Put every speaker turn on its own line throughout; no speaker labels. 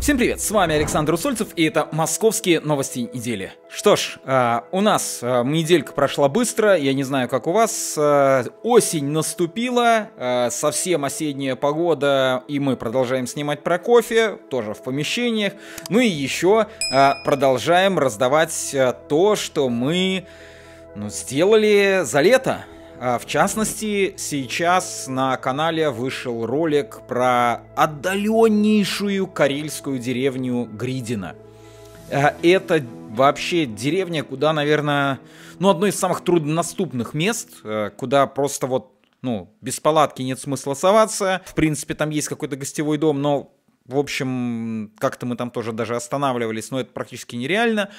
Всем привет, с вами Александр Усольцев, и это «Московские новости недели». Что ж, а, у нас а, неделька прошла быстро, я не знаю, как у вас. А, осень наступила, совсем осенняя погода, и мы продолжаем снимать про кофе, тоже в помещениях. Ну и еще продолжаем раздавать то, что мы ну, сделали за лето. А, в частности, сейчас на канале вышел ролик про отдаленнейшую карельскую деревню Гридина. А, это вообще деревня, куда, наверное, ну, одно из самых труднодоступных мест, а, куда просто вот, ну, без палатки нет смысла соваться. В принципе, там есть какой-то гостевой дом, но в общем, как-то мы там тоже даже останавливались, но это практически нереально.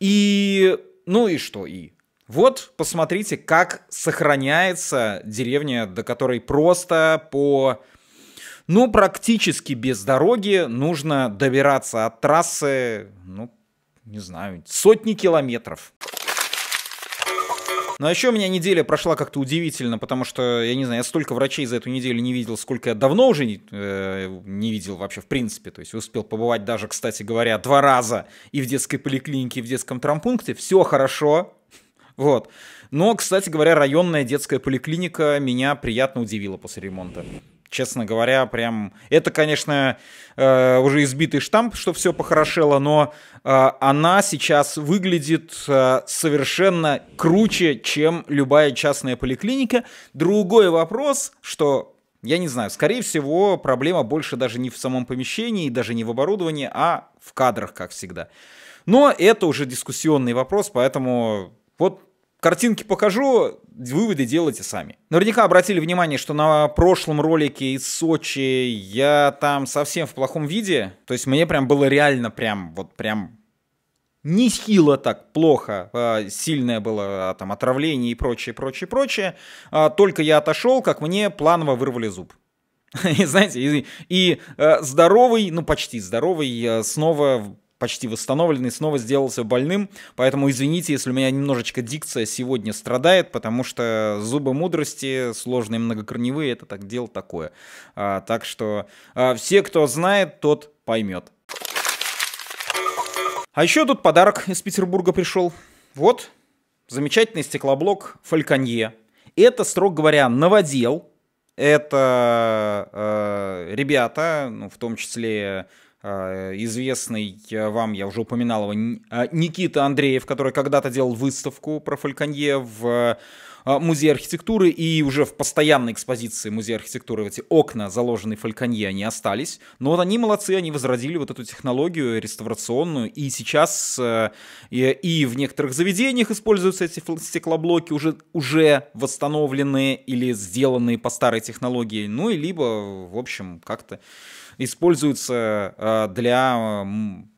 И, ну и что, и вот, посмотрите, как сохраняется деревня, до которой просто по... Ну, практически без дороги нужно добираться от трассы, ну, не знаю, сотни километров. Ну а еще у меня неделя прошла как-то удивительно, потому что, я не знаю, я столько врачей за эту неделю не видел, сколько я давно уже не, э, не видел вообще в принципе. То есть успел побывать даже, кстати говоря, два раза и в детской поликлинике, и в детском трампункте. Все хорошо, вот. Но, кстати говоря, районная детская поликлиника меня приятно удивила после ремонта честно говоря, прям... Это, конечно, э, уже избитый штамп, что все похорошело, но э, она сейчас выглядит э, совершенно круче, чем любая частная поликлиника. Другой вопрос, что... Я не знаю, скорее всего, проблема больше даже не в самом помещении, даже не в оборудовании, а в кадрах, как всегда. Но это уже дискуссионный вопрос, поэтому вот картинки покажу, выводы делайте сами. Наверняка обратили внимание, что на прошлом ролике из Сочи я там совсем в плохом виде. То есть мне прям было реально прям, вот прям нехило так плохо, а, сильное было а, там отравление и прочее, прочее, прочее. А, только я отошел, как мне планово вырвали зуб. И знаете, и, и э, здоровый, ну почти здоровый, э, снова почти восстановленный, снова сделался больным. Поэтому извините, если у меня немножечко дикция сегодня страдает, потому что зубы мудрости, сложные многокорневые, это так дело такое. А, так что а, все, кто знает, тот поймет. А еще тут подарок из Петербурга пришел. Вот, замечательный стеклоблок Фальконье. Это, строго говоря, новодел. Это э, ребята, ну, в том числе а, известный а, вам, я уже упоминал его, а, Никита Андреев, который когда-то делал выставку про Фальконье в а, музей архитектуры, и уже в постоянной экспозиции музея архитектуры эти окна, заложенные фальконье, они остались. Но вот они молодцы, они возродили вот эту технологию реставрационную, и сейчас э, и в некоторых заведениях используются эти стеклоблоки, уже, уже восстановленные или сделанные по старой технологии, ну и либо, в общем, как-то используются э, для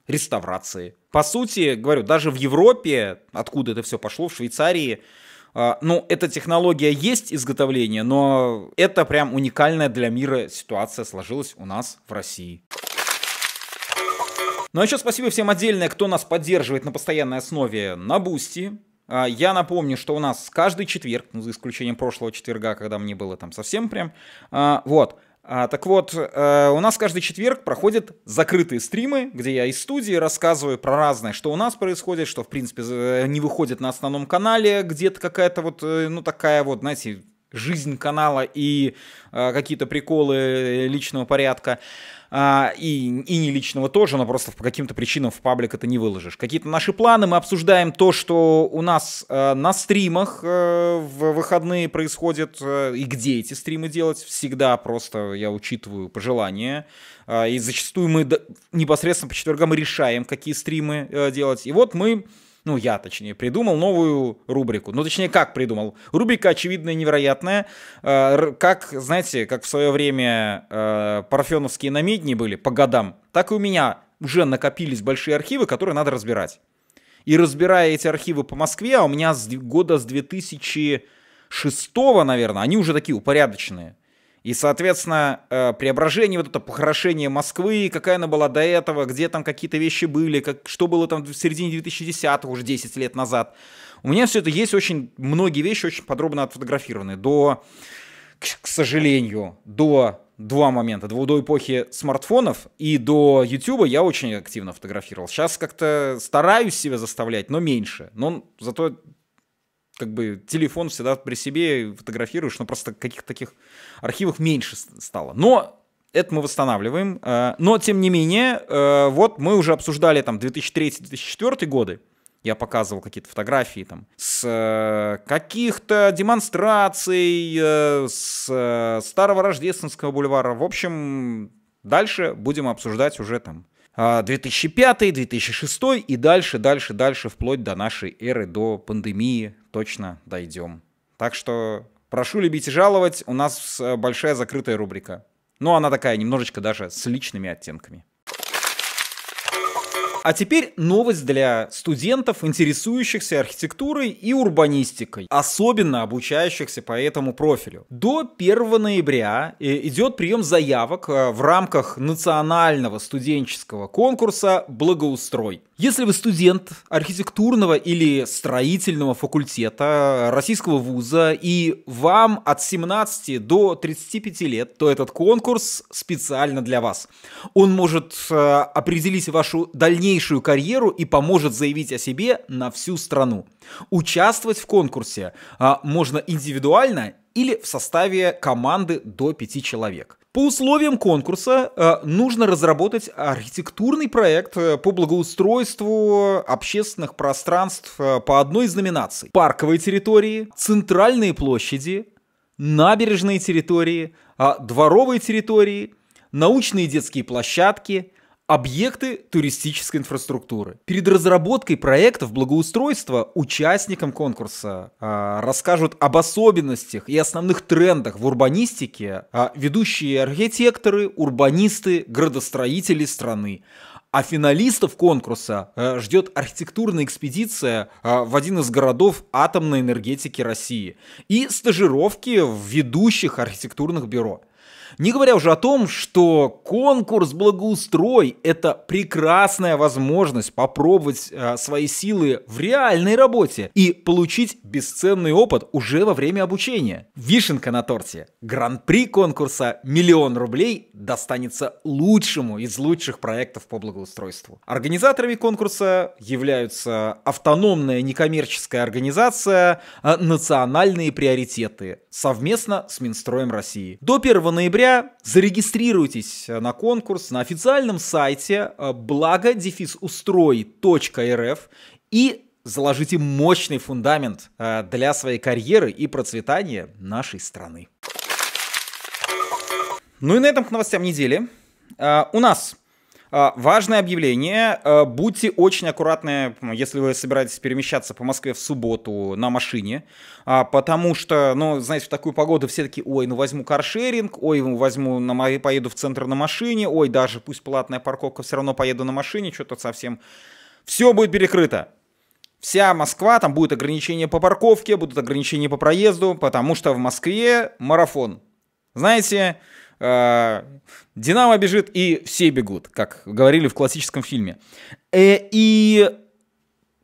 реставрации. По сути, говорю, даже в Европе, откуда это все пошло, в Швейцарии, а, ну, эта технология есть изготовление, но это прям уникальная для мира ситуация сложилась у нас в России. Ну а еще спасибо всем отдельное, кто нас поддерживает на постоянной основе на Бусти. А, я напомню, что у нас каждый четверг, ну, за исключением прошлого четверга, когда мне было там совсем прям, а, вот, а, так вот, э, у нас каждый четверг проходят закрытые стримы, где я из студии рассказываю про разное, что у нас происходит, что, в принципе, э, не выходит на основном канале, где-то какая-то вот, э, ну, такая вот, знаете, жизнь канала и э, какие-то приколы э, личного порядка а, и, и не личного тоже, но просто по каким-то причинам в паблик это не выложишь. Какие-то наши планы, мы обсуждаем то, что у нас а, на стримах а, в выходные происходит, а, э, и где эти стримы делать, всегда просто я учитываю пожелания, а, и зачастую мы до, непосредственно по четвергам решаем, какие стримы а, делать, и вот мы ну я точнее, придумал новую рубрику. Ну точнее, как придумал? Рубрика, очевидно, невероятная. Э, как, знаете, как в свое время э, парфеновские намедни были по годам, так и у меня уже накопились большие архивы, которые надо разбирать. И разбирая эти архивы по Москве, а у меня с года с 2006, наверное, они уже такие упорядоченные – и, соответственно, э, преображение, вот это похорошение Москвы, какая она была до этого, где там какие-то вещи были, как, что было там в середине 2010-х, уже 10 лет назад. У меня все это есть очень, многие вещи очень подробно отфотографированы. До, к, к сожалению, до два момента. До, до эпохи смартфонов и до YouTube я очень активно фотографировал. Сейчас как-то стараюсь себя заставлять, но меньше. Но зато как бы телефон всегда при себе фотографируешь, но просто каких-то таких архивов меньше стало. Но это мы восстанавливаем. Э, но, тем не менее, э, вот мы уже обсуждали там 2003-2004 годы, я показывал какие-то фотографии там с э, каких-то демонстраций, с Старого Рождественского бульвара. В общем, дальше будем обсуждать уже там 2005, а, 2006 и дальше, дальше, дальше, вплоть до нашей эры, до пандемии точно дойдем. Так что прошу любить и жаловать, у нас э, большая закрытая рубрика. Ну, она такая немножечко даже с личными оттенками. А теперь новость для студентов, интересующихся архитектурой и урбанистикой, особенно обучающихся по этому профилю. До 1 ноября э, идет прием заявок э, в рамках национального студенческого конкурса «Благоустрой». Если вы студент архитектурного или строительного факультета э, российского вуза и вам от 17 до 35 лет, то этот конкурс специально для вас. Он может определить вашу дальнейшую дальнейшую карьеру и поможет заявить о себе на всю страну. Участвовать в конкурсе а, можно индивидуально или в составе команды до 5 человек. По условиям конкурса э, нужно разработать архитектурный проект э, по благоустройству общественных пространств э, по одной из номинаций. Парковые территории, центральные площади, набережные территории, э, дворовые территории, научные детские площадки – Объекты туристической инфраструктуры. Перед разработкой проектов благоустройства участникам конкурса э, расскажут об особенностях и основных трендах в урбанистике э, ведущие архитекторы, урбанисты, градостроители страны. А финалистов конкурса э, ждет архитектурная экспедиция э, в один из городов атомной энергетики России и стажировки в ведущих архитектурных бюро. Не говоря уже о том, что конкурс «Благоустрой» — это прекрасная возможность попробовать э, свои силы в реальной работе и получить бесценный опыт уже во время обучения. Вишенка на торте. Гран-при конкурса «Миллион рублей» достанется лучшему из лучших проектов по благоустройству. Организаторами конкурса являются автономная некоммерческая организация э, «Национальные приоритеты» совместно с Минстроем России. До 1 ноября говоря, зарегистрируйтесь э, на конкурс на официальном сайте э, благодефисустрой.рф и заложите мощный фундамент э, для своей карьеры и процветания нашей страны. Ну и на этом к новостям недели. У нас а, важное объявление. А, будьте очень аккуратны, если вы собираетесь перемещаться по Москве в субботу на машине, а, потому что, ну, знаете, в такую погоду все таки ой, ну возьму каршеринг, ой, ну, возьму, на, поеду в центр на машине, ой, даже пусть платная парковка, все равно поеду на машине, что-то совсем... Все будет перекрыто вся Москва, там будет ограничение по парковке, будут ограничения по проезду, потому что в Москве марафон. Знаете, Э, Динамо бежит, и все бегут, как говорили в классическом фильме. Э, и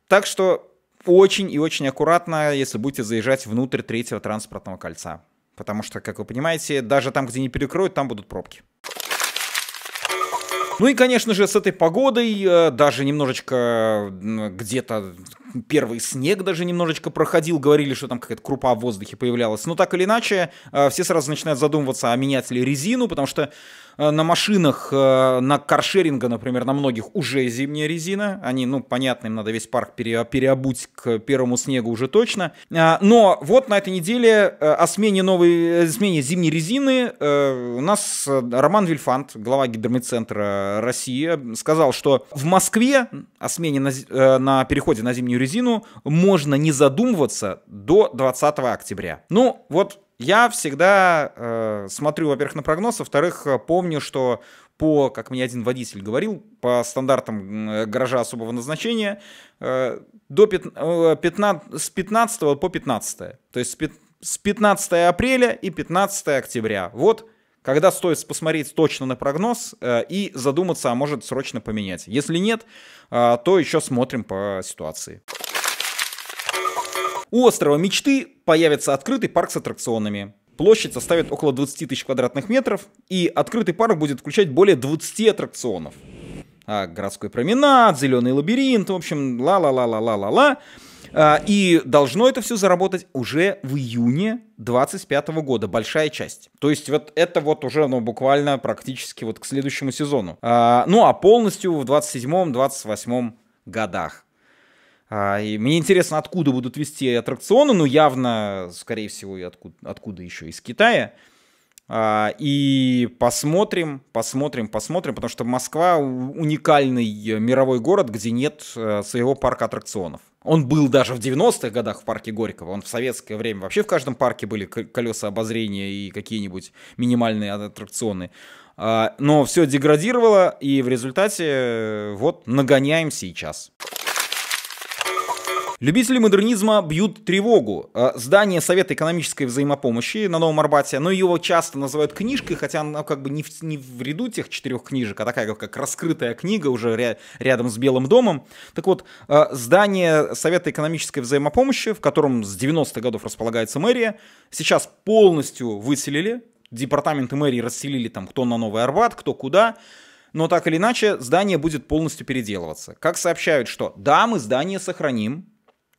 так что очень и очень аккуратно, если будете заезжать внутрь третьего транспортного кольца. Потому что, как вы понимаете, даже там, где не перекроют, там будут пробки. Ну и, конечно же, с этой погодой, э, даже немножечко где-то первый снег даже немножечко проходил, говорили, что там какая-то крупа в воздухе появлялась. Но так или иначе, э, все сразу начинают задумываться, а менять ли резину, потому что э, на машинах, э, на каршеринга, например, на многих уже зимняя резина. Они, ну, понятно, им надо весь парк пере, переобуть к первому снегу уже точно. Но вот на этой неделе о смене новой, смене зимней резины у нас Роман Вильфант, глава гидромедцентра России, сказал, что в Москве о смене на, на переходе на зимнюю резину можно не задумываться до 20 октября. Ну, вот я всегда э, смотрю, во-первых, на прогноз, во-вторых, э, помню, что по, как мне один водитель говорил, по стандартам э, гаража особого назначения, э, до 15, э, 15, с 15 по 15. То есть с 15 апреля и 15 октября. Вот когда стоит посмотреть точно на прогноз э, и задуматься, а может срочно поменять. Если нет, э, то еще смотрим по ситуации. У острова мечты появится открытый парк с аттракционами. Площадь составит около 20 тысяч квадратных метров, и открытый парк будет включать более 20 аттракционов. А, городской променад, зеленый лабиринт, в общем, ла-ла-ла-ла-ла-ла-ла. А, и должно это все заработать уже в июне 2025 года, большая часть. То есть вот это вот уже, ну, буквально практически вот к следующему сезону. А, ну, а полностью в 27-28 годах. А, и мне интересно, откуда будут вести аттракционы, ну, явно, скорее всего, и откуда, откуда еще, из Китая. А, и посмотрим, посмотрим, посмотрим, потому что Москва уникальный э, мировой город, где нет э, своего парка аттракционов. Он был даже в 90-х годах в парке Горького, он в советское время вообще в каждом парке были колеса обозрения и какие-нибудь минимальные а, аттракционы. А, но все деградировало, и в результате э, вот нагоняем сейчас. Любители модернизма бьют тревогу. Э, здание Совета экономической взаимопомощи на Новом Арбате, но ну, его часто называют книжкой, хотя оно как бы не в, не в ряду тех четырех книжек, а такая как раскрытая книга уже ря рядом с Белым домом. Так вот, э, здание Совета экономической взаимопомощи, в котором с 90-х годов располагается мэрия, сейчас полностью выселили. Департаменты мэрии расселили там кто на Новый Арбат, кто куда но так или иначе здание будет полностью переделываться. Как сообщают, что да, мы здание сохраним,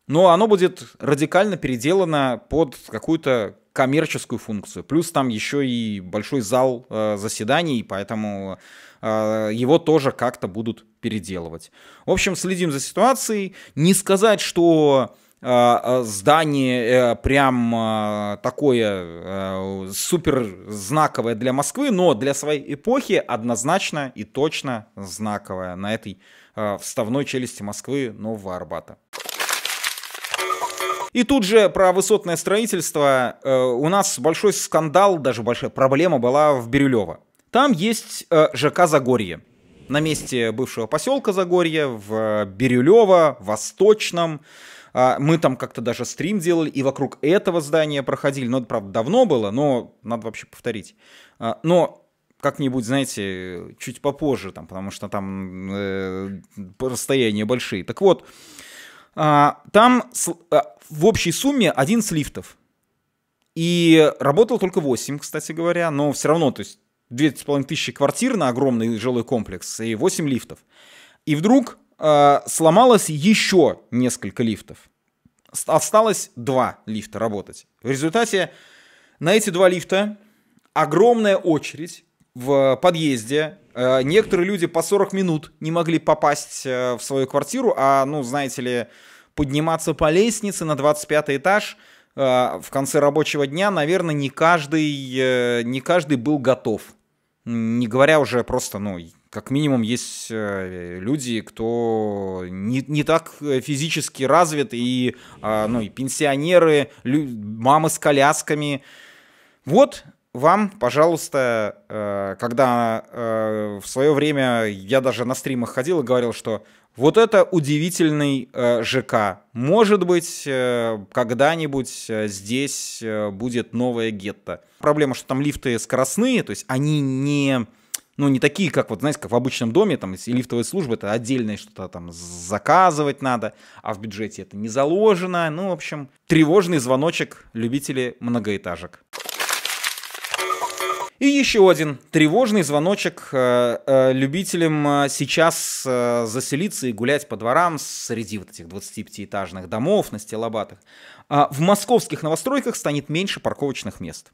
но оно будет радикально переделано под какую-то коммерческую функцию. Плюс там еще и большой зал э, заседаний, поэтому э, его тоже как-то будут переделывать. В общем, следим за ситуацией. Не сказать, что э, э здание э, прям э, такое супер знаковое для Москвы, но для своей эпохи однозначно и точно знаковое на этой вставной челюсти Москвы Нового Арбата. И тут же про высотное строительство э, у нас большой скандал, даже большая проблема была в Бирюлево. Там есть э, ЖК Загорье. На месте бывшего поселка Загорье, в Бирюлево, Восточном. А, мы там как-то даже стрим делали и вокруг этого здания проходили. Но это, правда, давно было, но надо вообще повторить. А, но как-нибудь, знаете, чуть попозже, там, потому что там э, расстояния большие. Так вот, э, там в общей сумме 11 лифтов. И работал только 8, кстати говоря, но все равно, то есть тысячи квартир на огромный жилой комплекс и 8 лифтов. И вдруг э, сломалось еще несколько лифтов. Осталось два лифта работать. В результате на эти два лифта огромная очередь в подъезде. Э, некоторые люди по 40 минут не могли попасть э, в свою квартиру, а, ну, знаете ли, подниматься по лестнице на 25 этаж э, в конце рабочего дня, наверное, не каждый, э, не каждый был готов. Не говоря уже просто, ну, как минимум, есть э, люди, кто не, не так физически развит, и, ну, и пенсионеры, мамы с колясками. Вот, вам, пожалуйста, когда в свое время я даже на стримах ходил и говорил, что вот это удивительный э, ЖК. Может быть, э, когда-нибудь э, здесь э, будет новое гетто. Проблема, что там лифты скоростные, то есть они не, ну, не такие, как вот, знаете, как в обычном доме, там, если лифтовая служба, это отдельное что-то там заказывать надо, а в бюджете это не заложено. Ну, в общем, тревожный звоночек любители многоэтажек. И еще один тревожный звоночек э, э, любителям э, сейчас заселиться и гулять по дворам среди вот этих 25-этажных домов на стелобатах. А в московских новостройках станет меньше парковочных мест.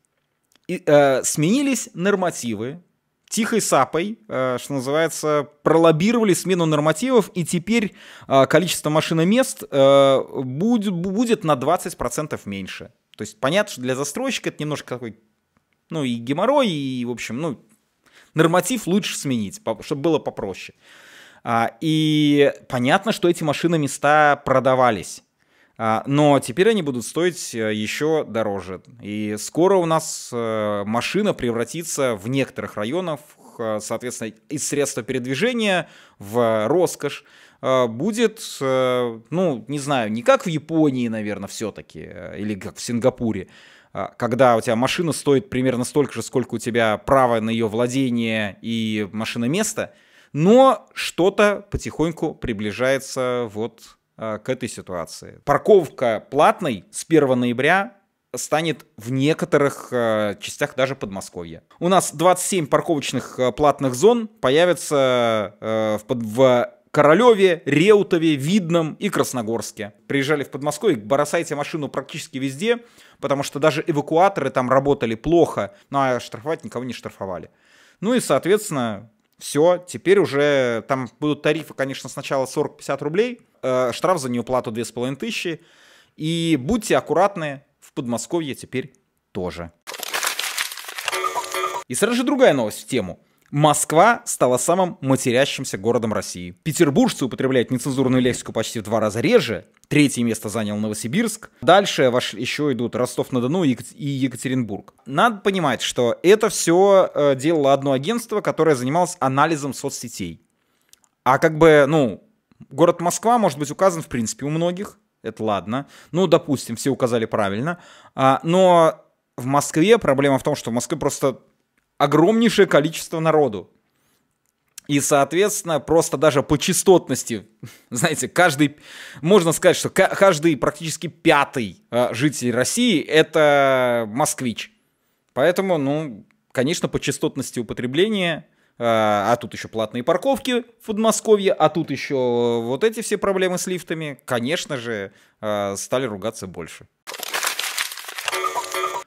И, э, сменились нормативы, тихой сапой, что называется, пролоббировали смену нормативов, и теперь количество машиномест будет, будет на 20% меньше. То есть понятно, что для застройщика это немножко такой ну и геморрой, и, в общем, ну, норматив лучше сменить, чтобы было попроще. А, и понятно, что эти машины места продавались. А, но теперь они будут стоить э, еще дороже. И скоро у нас э, машина превратится в некоторых районах, э, соответственно, из средства передвижения в роскошь. Будет, ну, не знаю, не как в Японии, наверное, все-таки, или как в Сингапуре, а, когда у тебя машина стоит примерно столько же, сколько у тебя право на ее владение и машина место, но что-то потихоньку приближается вот а, к этой ситуации. Парковка платной с 1 ноября станет в некоторых э, частях даже Подмосковья. У нас 27 парковочных э, платных зон появятся э, в, под, в Королеве, Реутове, Видном и Красногорске. Приезжали в Подмосковье, бросайте машину практически везде, потому что даже эвакуаторы там работали плохо, ну а штрафовать никого не штрафовали. Ну и, соответственно, все, теперь уже там будут тарифы, конечно, сначала 40-50 рублей, э, штраф за неуплату 2500, и будьте аккуратны, в Подмосковье теперь тоже. И сразу же другая новость в тему – Москва стала самым матерящимся городом России. Петербуржцы употребляют нецензурную лексику почти в два раза реже. Третье место занял Новосибирск. Дальше ваш, еще идут Ростов-на-Дону и Екатеринбург. Надо понимать, что это все э, делало одно агентство, которое занималось анализом соцсетей. А как бы, ну, город Москва может быть указан, в принципе, у многих. Это ладно. Ну, допустим, все указали правильно. А, но в Москве проблема в том, что в Москве просто огромнейшее количество народу. И, соответственно, просто даже по частотности, знаете, каждый, можно сказать, что каждый практически пятый э, житель России это москвич. Поэтому, ну, конечно, по частотности употребления, э, а тут еще платные парковки в Подмосковье, а тут еще вот эти все проблемы с лифтами, конечно же, э, стали ругаться больше.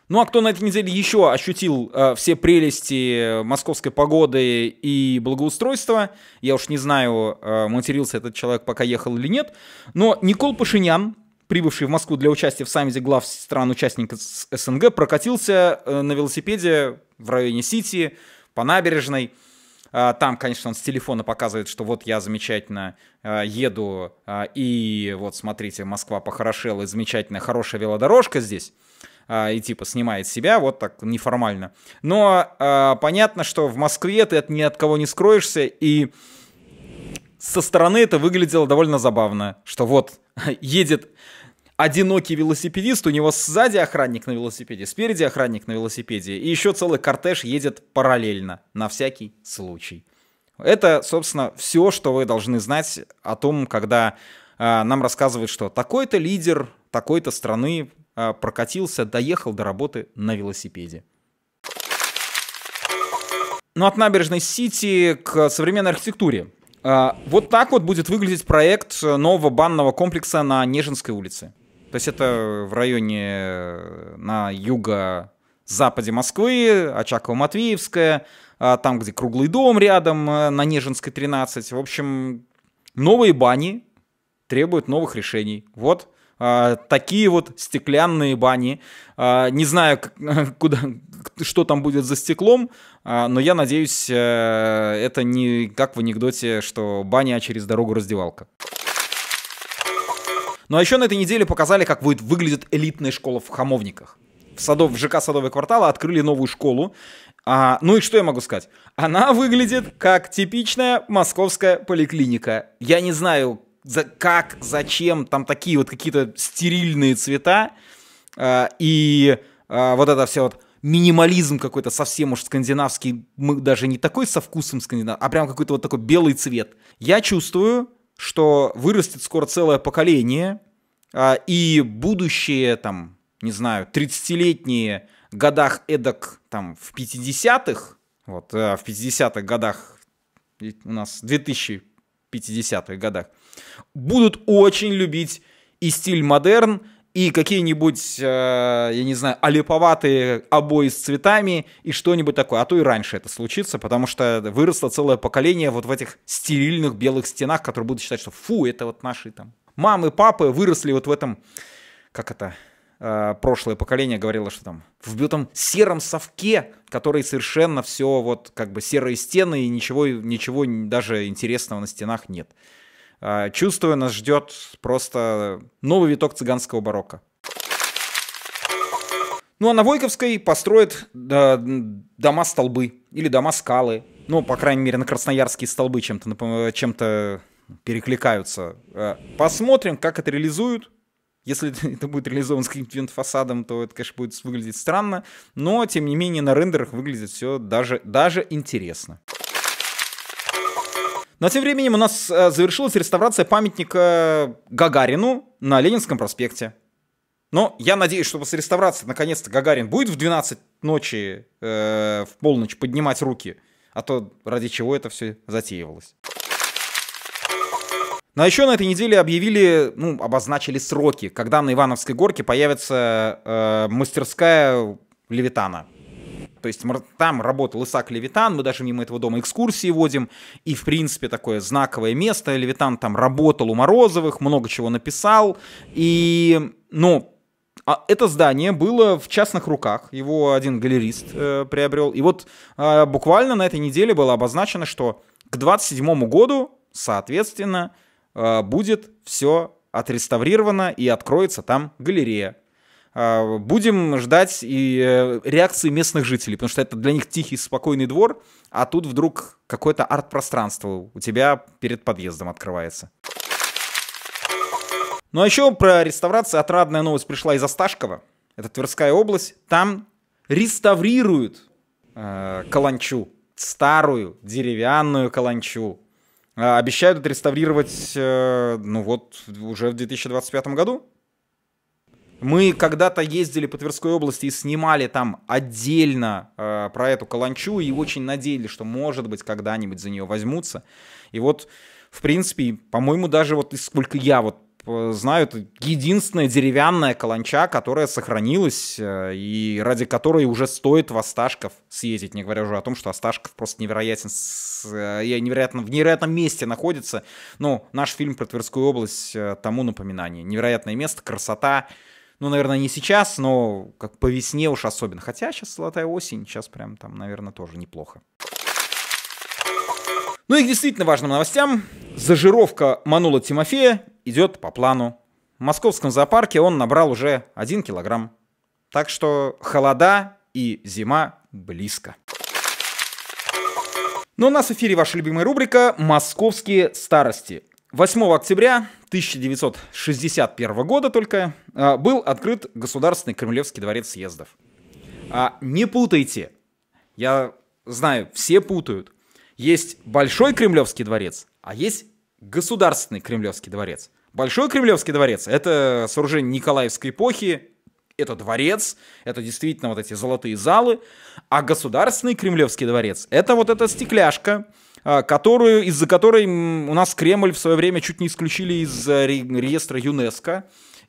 Ну а кто на этой неделе еще ощутил э, все прелести э, московской погоды и благоустройства, я уж не знаю, э, матерился этот человек, пока ехал или нет, но Никол Пашинян, прибывший в Москву для участия в саммите глав стран-участников СНГ, прокатился э, на велосипеде в районе Сити, по набережной. Э, там, конечно, он с телефона показывает, что вот я замечательно э, еду, и вот смотрите, Москва похорошела, и замечательная, хорошая велодорожка здесь. А, и типа снимает себя вот так неформально. Но а, понятно, что в Москве ты ни от кого не скроешься, и со стороны это выглядело довольно забавно, что вот едет одинокий велосипедист, у него сзади охранник на велосипеде, спереди охранник на велосипеде, и еще целый кортеж едет параллельно, на всякий случай. Это, собственно, все, что вы должны знать о том, когда э, нам рассказывают, что такой-то лидер такой-то страны а, прокатился, доехал до работы на велосипеде. Ну, от набережной Сити к современной архитектуре. А, вот так вот будет выглядеть проект нового банного комплекса на Нежинской улице. То есть это в районе э, на юго-западе Москвы, Очаково-Матвеевская, а, там, где круглый дом рядом, э, на Нежинской 13. В общем, новые бани требуют новых решений. Вот а, такие вот стеклянные бани. А, не знаю, куда, что там будет за стеклом, а, но я надеюсь, э, это не как в анекдоте, что баня через дорогу раздевалка. Ну а еще на этой неделе показали, как будет выглядит элитная школа в Хамовниках. В, садов, в ЖК «Садовый квартал» открыли новую школу. А, ну и что я могу сказать? Она выглядит как типичная московская поликлиника. Я не знаю, за, как, зачем, там такие вот какие-то стерильные цвета, э, и э, вот это все вот минимализм какой-то совсем уж скандинавский, мы даже не такой со вкусом скандинав, а прям какой-то вот такой белый цвет. Я чувствую, что вырастет скоро целое поколение, э, и будущее там, не знаю, 30-летние годах эдак там в 50-х, вот э, в 50-х годах у нас 2050-х годах, будут очень любить и стиль модерн, и какие-нибудь, э, я не знаю, олиповатые обои с цветами и что-нибудь такое. А то и раньше это случится, потому что выросло целое поколение вот в этих стерильных белых стенах, которые будут считать, что фу, это вот наши там мамы, папы выросли вот в этом, как это, э, прошлое поколение говорило, что там в этом сером совке, который совершенно все вот как бы серые стены и ничего, ничего даже интересного на стенах нет. А, чувствую, нас ждет просто новый виток цыганского барокко. Ну а на Войковской построят э, дома столбы или дома скалы. Ну, по крайней мере, на красноярские столбы чем-то чем перекликаются. А, посмотрим, как это реализуют. Если это будет реализовано с каким-то фасадом, то это, конечно, будет выглядеть странно. Но, тем не менее, на рендерах выглядит все даже, даже интересно. Ну а тем временем у нас э, завершилась реставрация памятника Гагарину на Ленинском проспекте. Но я надеюсь, что после реставрации наконец-то Гагарин будет в 12 ночи э, в полночь поднимать руки. А то ради чего это все затеивалось. Ну а еще на этой неделе объявили, ну, обозначили сроки, когда на Ивановской горке появится э, мастерская Левитана. То есть там работал Исаак Левитан, мы даже мимо этого дома экскурсии водим, и, в принципе, такое знаковое место. Левитан там работал у Морозовых, много чего написал, и, ну, а это здание было в частных руках, его один галерист э, приобрел. И вот э, буквально на этой неделе было обозначено, что к 27 году, соответственно, э, будет все отреставрировано и откроется там галерея. А, будем ждать и э, реакции местных жителей, потому что это для них тихий, спокойный двор, а тут вдруг какое-то арт-пространство у тебя перед подъездом открывается. Ну а еще про реставрацию отрадная новость пришла из Осташкова. Это Тверская область. Там реставрируют э, каланчу. Старую деревянную каланчу. А, обещают отреставрировать, э, ну вот, уже в 2025 году. Мы когда-то ездили по Тверской области и снимали там отдельно э, про эту каланчу и очень надеялись, что, может быть, когда-нибудь за нее возьмутся. И вот, в принципе, по-моему, даже вот сколько я вот э, знаю, это единственная деревянная каланча, которая сохранилась э, и ради которой уже стоит в Осташков съездить, не говоря уже о том, что Осташков просто невероятен, с э, я невероятно, в невероятном месте находится. Но наш фильм про Тверскую область тому напоминание. Невероятное место, красота, ну, наверное, не сейчас, но как по весне уж особенно. Хотя сейчас золотая осень, сейчас прям там, наверное, тоже неплохо. Ну и к действительно важным новостям. Зажировка Манула Тимофея идет по плану. В московском зоопарке он набрал уже 1 килограмм. Так что холода и зима близко. Но ну, у нас в эфире ваша любимая рубрика «Московские старости». 8 октября 1961 года только а, был открыт Государственный Кремлевский дворец съездов. А, не путайте. Я знаю, все путают. Есть Большой Кремлевский дворец, а есть Государственный Кремлевский дворец. Большой Кремлевский дворец — это сооружение Николаевской эпохи, это дворец, это действительно вот эти золотые залы, а Государственный Кремлевский дворец — это вот эта стекляшка — а, которую, из-за которой у нас Кремль в свое время чуть не исключили из э, реестра ЮНЕСКО.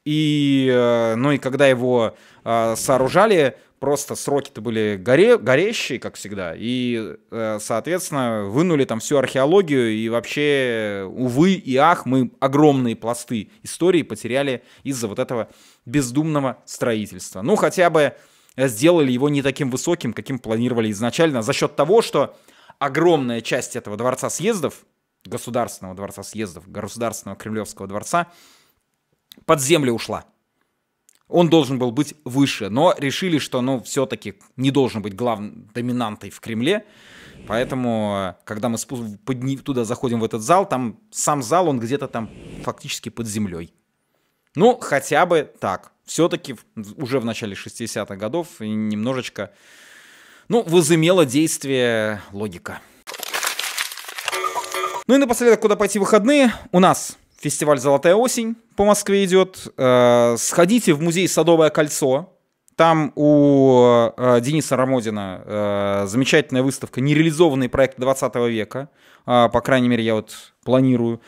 И, э, ну и когда его а, сооружали, просто сроки-то были горе, горящие, как всегда, и, э, соответственно, вынули там всю археологию, и вообще, увы и ах, мы огромные пласты истории потеряли из-за вот этого бездумного строительства. Ну, хотя бы сделали его не таким высоким, каким планировали изначально, за счет того, что огромная часть этого дворца съездов, государственного дворца съездов, государственного кремлевского дворца, под землю ушла. Он должен был быть выше, но решили, что ну, все-таки не должен быть главной доминантой в Кремле. Поэтому, э, когда мы подни... туда заходим в этот зал, там сам зал, он где-то там фактически под землей. Ну, хотя бы так. Все-таки уже в начале 60-х годов немножечко ну, возымела действие логика. Ну и напоследок, куда пойти в выходные? У нас фестиваль «Золотая осень» по Москве идет. Э, сходите в музей «Садовое кольцо». Там у э, Дениса Рамодина э, замечательная выставка «Нереализованный проект 20 века». По крайней мере, я вот планирую.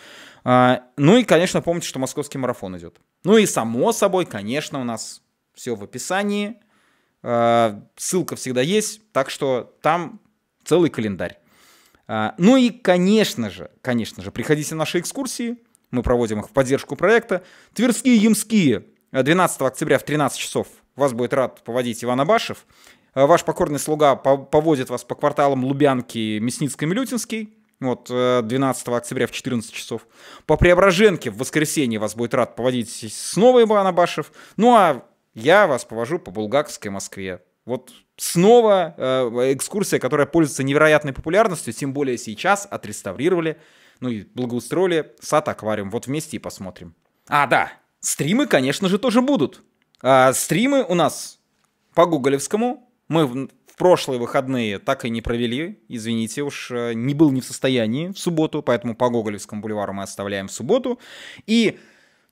Ну и, конечно, помните, что московский марафон идет. Ну и, само собой, конечно, у нас все в описании – Э, ссылка всегда есть, так что там целый календарь. Э, ну и, конечно же, конечно же, приходите на наши экскурсии, мы проводим их в поддержку проекта. Тверские Ямские 12 э, октября в 13 часов вас будет рад поводить Иван Абашев. Ваш покорный слуга поводит вас по кварталам Лубянки, Мясницкой, Милютинский. Вот 12 октября в 14 часов. По Преображенке в воскресенье вас будет рад поводить снова Иван Абашев. Ну а я вас повожу по Булгаковской Москве. Вот снова э, экскурсия, которая пользуется невероятной популярностью, тем более сейчас отреставрировали, ну и благоустроили сад-аквариум. Вот вместе и посмотрим. А, да, стримы, конечно же, тоже будут. А, стримы у нас по Гоголевскому. Мы в, в прошлые выходные так и не провели, извините, уж э, не был не в состоянии в субботу, поэтому по Гоголевскому бульвару мы оставляем в субботу. И,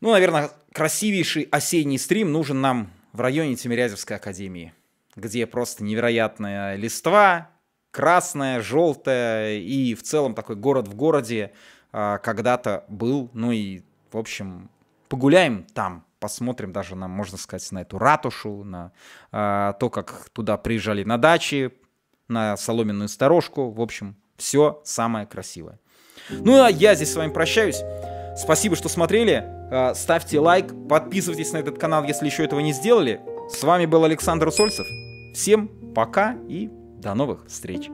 ну, наверное, красивейший осенний стрим нужен нам в районе Тимирязевской академии, где просто невероятная листва, красная, желтая и в целом такой город в городе э, когда-то был. Ну и, в общем, погуляем там, посмотрим даже на, можно сказать, на эту ратушу, на э, то, как туда приезжали на дачи, на соломенную сторожку. В общем, все самое красивое. Ну а я здесь с вами прощаюсь. Спасибо, что смотрели. Э, ставьте лайк, подписывайтесь на этот канал, если еще этого не сделали. С вами был Александр Усольцев. Всем пока и до новых встреч!